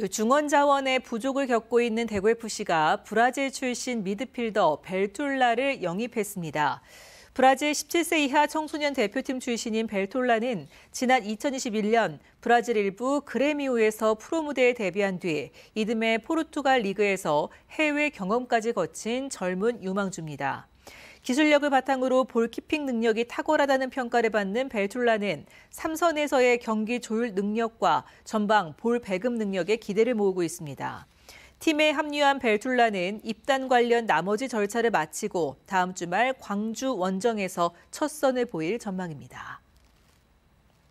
그 중원 자원의 부족을 겪고 있는 대구 FC가 브라질 출신 미드필더 벨툴라를 영입했습니다. 브라질 17세 이하 청소년 대표팀 출신인 벨톨라는 지난 2021년 브라질 일부 그레미우에서 프로 무대에 데뷔한 뒤 이듬해 포르투갈 리그에서 해외 경험까지 거친 젊은 유망주입니다. 기술력을 바탕으로 볼키핑 능력이 탁월하다는 평가를 받는 벨툴라는 3선에서의 경기 조율 능력과 전방 볼 배급 능력에 기대를 모으고 있습니다. 팀에 합류한 벨툴라는 입단 관련 나머지 절차를 마치고 다음 주말 광주 원정에서 첫 선을 보일 전망입니다.